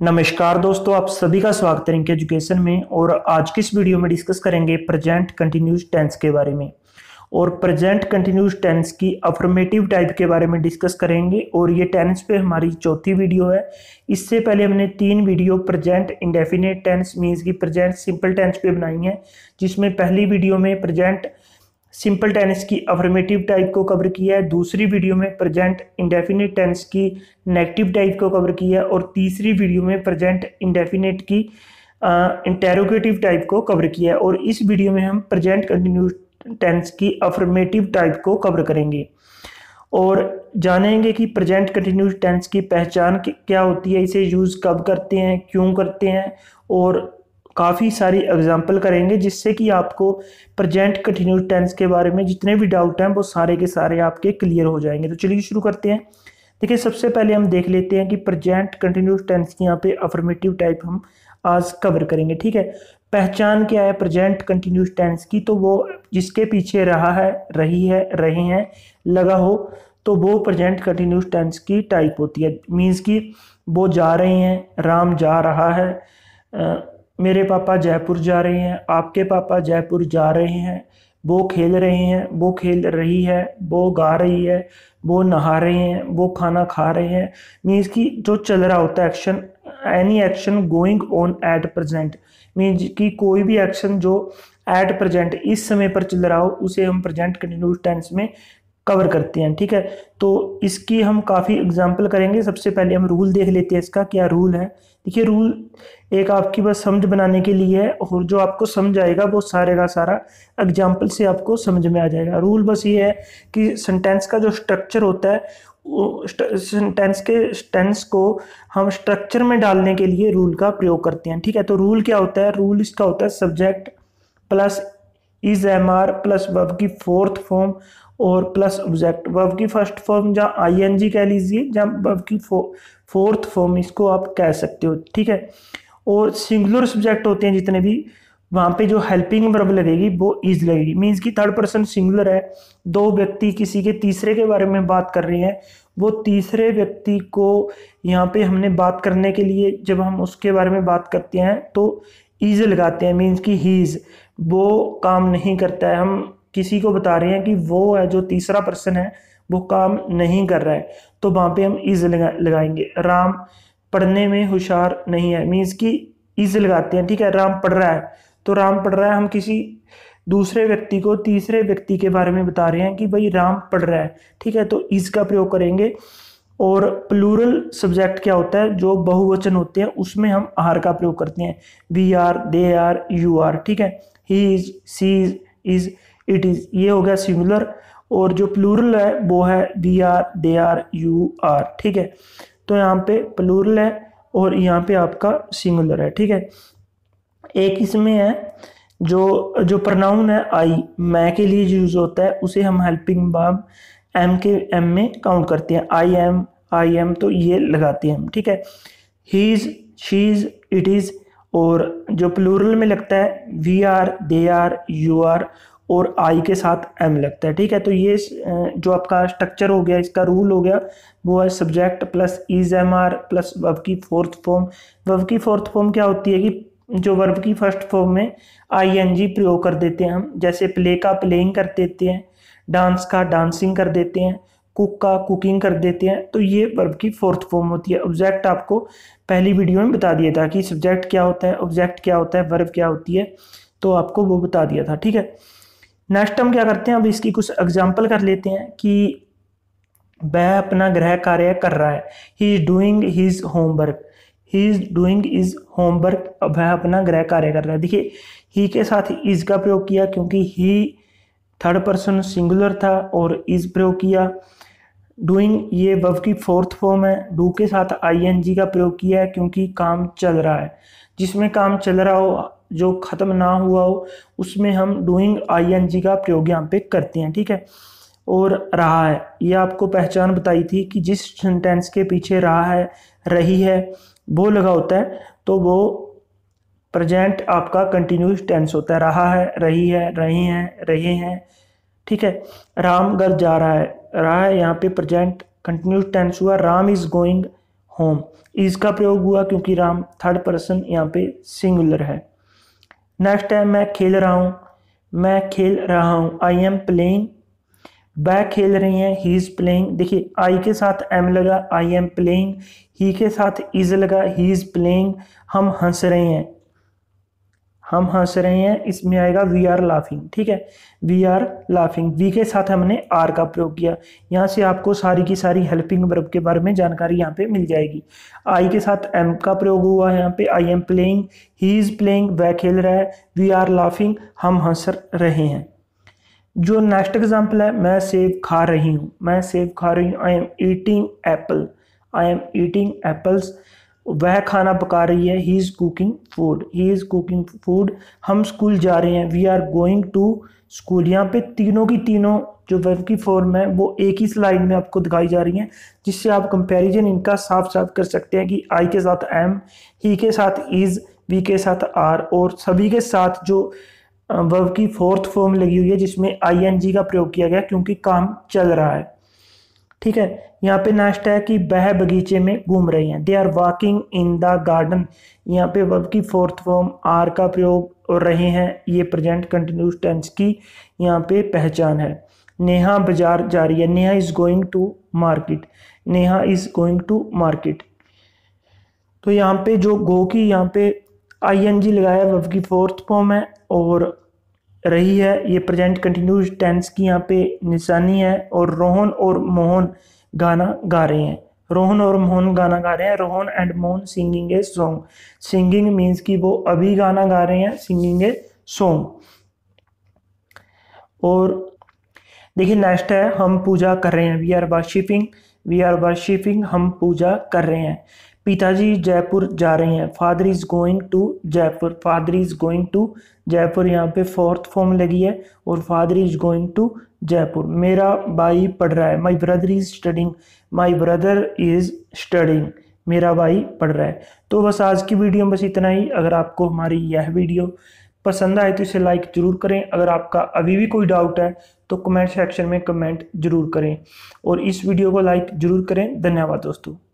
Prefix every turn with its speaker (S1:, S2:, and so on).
S1: नमस्कार दोस्तों आप सभी का स्वागत है इनके एजुकेशन में और आज किस इस वीडियो में डिस्कस करेंगे प्रेजेंट कंटिन्यूस टेंस के बारे में और प्रेजेंट कंटिन्यूस टेंस की अफर्मेटिव टाइप के बारे में डिस्कस करेंगे और ये टेंस पे हमारी चौथी वीडियो है इससे पहले हमने तीन video present indefinite tense means की प्रेजेंट सिंपल टेंस पे बनाई है जिसमें पहली वीडियो में प्रेजेंट सिंपल टेंस की अफर्मेटिव टाइप को कवर किया है दूसरी वीडियो में प्रेजेंट इंडेफिनेट टेंस की नेगेटिव टाइप को कवर किया है और तीसरी वीडियो में प्रेजेंट इंडेफिनेट की इंटेरोगेटिव टाइप को कवर किया है और इस वीडियो में हम प्रेजेंट कंटिन्यू टेंस की अफर्मेटिव टाइप को कवर करेंगे और जानेंगे कि प्रेजेंट कंटिन्यू टेंस की पहचान क्या होती है इसे यूज़ कब करते हैं क्यों करते हैं और काफ़ी सारी एग्जाम्पल करेंगे जिससे कि आपको प्रजेंट कंटिन्यू टेंस के बारे में जितने भी डाउट हैं वो सारे के सारे आपके क्लियर हो जाएंगे तो चलिए शुरू करते हैं देखिए सबसे पहले हम देख लेते हैं कि प्रजेंट कंटिन्यू टेंस की यहाँ पे अफर्मेटिव टाइप हम आज कवर करेंगे ठीक है पहचान क्या है प्रजेंट कंटिन्यूस टेंस की तो वो जिसके पीछे रहा है रही है रहे हैं लगा हो तो वो प्रजेंट कंटिन्यूस टेंस की टाइप होती है मीन्स कि वो जा रहे हैं राम जा रहा है मेरे पापा जयपुर जा रहे हैं आपके पापा जयपुर जा रहे हैं वो खेल रहे हैं वो खेल रही है वो गा रही है वो नहा रहे हैं वो खाना खा रहे हैं मीन्स की जो चल रहा होता है action any action going on at present means की कोई भी एक्शन जो एट प्रेजेंट इस समय पर चल रहा हो उसे हम प्रेजेंट कंटिन्यूस टेंस में कवर करते हैं ठीक है तो इसकी हम काफ़ी एग्जाम्पल करेंगे सबसे पहले हम रूल देख लेते हैं इसका क्या रूल है देखिए रूल एक आपकी बस समझ बनाने के लिए है और जो आपको समझ आएगा वो सारे का सारा एग्जाम्पल से आपको समझ में आ जाएगा रूल बस ये है कि सेंटेंस का जो स्ट्रक्चर होता है सेंटेंस के टेंस को हम स्ट्रक्चर में डालने के लिए रूल का प्रयोग करते हैं ठीक है तो रूल क्या होता है रूल इसका होता है subject plus is am are plus verb की फोर्थ फॉर्म और प्लस ऑब्जेक्ट वर्ब की फर्स्ट फॉर्म या आई एन जी कह लीजिए या वर्ब की फोर्थ फॉर्म इसको आप कह सकते हो ठीक है और सिंगुलर सब्जेक्ट होते हैं जितने भी वहाँ पे जो हेल्पिंग वर्ब लगेगी वो इज लगेगी मीन्स कि थर्ड पर्सन सिंगुलर है दो व्यक्ति किसी के तीसरे के बारे में बात कर रहे हैं वो तीसरे व्यक्ति को यहाँ पे हमने बात करने के लिए जब हम उसके बारे में बात करते हैं तो ईज लगाते हैं मीन्स कि ही इज़ वो काम नहीं करता है हम किसी को बता रहे हैं कि वो है जो तीसरा पर्सन है वो काम नहीं कर रहा है तो वहाँ पे हम इज़ लगा लगाएंगे राम पढ़ने में होशियार नहीं है मीन्स कि इज़ लगाते हैं ठीक है राम पढ़ रहा है तो राम पढ़ रहा है हम किसी दूसरे व्यक्ति को तीसरे व्यक्ति के बारे में बता रहे हैं कि भाई राम पढ़ रहा है ठीक है तो इज़ का प्रयोग करेंगे और प्लूरल सब्जेक्ट क्या होता है जो बहुवचन होते हैं उसमें हम आर का प्रयोग करते हैं we are they are you are ठीक है he is she is it is ये हो गया सिंगुलर और जो प्लूरल है वो है we are they are you are ठीक है तो यहाँ पे प्लूरल है और यहाँ पे आपका सिंगुलर है ठीक है एक इसमें है जो जो प्रनाउन है आई मैं के लिए यूज होता है उसे हम हेल्पिंग बाब एम के एम में काउंट करते हैं आई एम आई एम तो ये लगाते हैं हम ठीक है he is she is it is और जो प्लूरल में लगता है we are they are you are और आई के साथ एम लगता है ठीक है तो ये जो आपका स्ट्रक्चर हो गया इसका रूल हो गया वो है subject plus is am are plus verb की फोर्थ फॉर्म वर्ब की फोर्थ फॉर्म क्या होती है कि जो वर्ब की फर्स्ट फॉर्म में आई एन जी प्रयोग कर देते हैं हम जैसे प्ले का प्लेइंग कर देते हैं डांस का डांसिंग कर देते हैं कुक का कुकिंग कर देते हैं तो ये वर्ब की फोर्थ फॉर्म होती है ऑब्जेक्ट आपको पहली वीडियो में बता दिया था कि सब्जेक्ट क्या होता है ऑब्जेक्ट क्या होता है वर्ब क्या होती है तो आपको वो बता दिया था ठीक है नेक्स्ट हम क्या करते हैं अब इसकी कुछ एग्जाम्पल कर लेते हैं कि वह अपना गृह कार्य कर रहा है he is doing his homework he is doing his homework वह अपना गृह कार्य कर रहा है देखिए ही के साथ इज़ का प्रयोग किया क्योंकि ही थर्ड पर्सन सिंगुलर था और इज़ प्रयोग किया डूइंग ये वव की फोर्थ फॉर्म है डू के साथ आईएनजी का प्रयोग किया है क्योंकि काम चल रहा है जिसमें काम चल रहा हो जो ख़त्म ना हुआ हो उसमें हम डूइंग आईएनजी का प्रयोग यहाँ पे करते हैं ठीक है और रहा है ये आपको पहचान बताई थी कि जिस सेंटेंस के पीछे रहा है रही है वो लगा होता है तो वो प्रजेंट आपका कंटिन्यूस टेंस होता है रहा है रही है रहे हैं रहे हैं ठीक है राम घर जा रहा है रहा है यहाँ पे प्रेजेंट कंटिन्यूस टेंस हुआ राम इज़ गोइंग होम इसका प्रयोग हुआ क्योंकि राम थर्ड पर्सन यहाँ पे सिंगुलर है नेक्स्ट है मैं खेल रहा हूँ मैं खेल रहा हूँ आई एम प्लेइंग बैक खेल रही हैं ही इज़ प्लेइंग देखिए आई के साथ एम लगा आई एम प्लेइंग ही के साथ इज़ लगा ही इज़ प्लेइंग हम हंस रहे हैं हम हंस रहे हैं इसमें आएगा वी आर लाफिंग ठीक है वी आर लाफिंग वी के साथ हमने आर का प्रयोग किया यहाँ से आपको सारी की सारी हेल्पिंग वर्ब के बारे में जानकारी यहाँ पे मिल जाएगी आई के साथ एम का प्रयोग हुआ है यहाँ पे I am playing he is playing वह खेल रहा है वी आर लाफिंग हम हंस रहे हैं जो नेक्स्ट एग्जाम्पल है मैं सेब खा रही हूँ मैं सेब खा रही हूँ I am eating apple I am eating apples वह खाना पका रही है he is cooking food he is cooking food हम स्कूल जा रहे हैं we are going to school यहाँ पे तीनों की तीनों जो वर्ब की फॉर्म है वो एक ही स्लाइड में आपको दिखाई जा रही है जिससे आप कंपैरिजन इनका साफ साफ कर सकते हैं कि आई के साथ एम ही के साथ इज़ वी के साथ आर और सभी के साथ जो वर्ब की फोर्थ फॉर्म लगी हुई है जिसमें आई एन जी का प्रयोग किया गया क्योंकि काम चल रहा है ठीक है यहाँ पे नेक्स्ट है कि वह बगीचे में घूम रही हैं they are walking in the garden यहाँ पे वर्ब की फोर्थ फॉर्म आर का प्रयोग हो रहे हैं ये प्रेजेंट कंटिन्यूस टेंस की यहाँ पे पहचान है नेहा बाजार जा रही है Neha is going to market Neha is going to market तो यहाँ पे जो गो की यहाँ पे आई एन जी लगाया वर्ब की फोर्थ फॉर्म है और रही है ये प्रेजेंट कंटिन्यूस टेंस की यहाँ पे निशानी है और रोहन और मोहन गाना गा रहे हैं रोहन और मोहन गाना गा रहे हैं Rohan and Mohan singing a song singing means कि वो अभी गाना गा रहे हैं सिंगिंग ए सॉन्ग और देखिए नेक्स्ट है हम पूजा कर रहे हैं we are worshipping we are worshipping हम पूजा कर रहे हैं पिताजी जयपुर जा रहे हैं father is going to Jaipur father is going to Jaipur यहाँ पे फोर्थ फॉर्म लगी है और father is going to Jaipur मेरा भाई पढ़ रहा है my brother is studying my brother is studying मेरा भाई पढ़ रहा है तो बस आज की वीडियो में बस इतना ही अगर आपको हमारी यह वीडियो पसंद आए तो इसे लाइक ज़रूर करें अगर आपका अभी भी कोई डाउट है तो कमेंट सेक्शन में कमेंट ज़रूर करें और इस वीडियो को लाइक ज़रूर करें धन्यवाद दोस्तों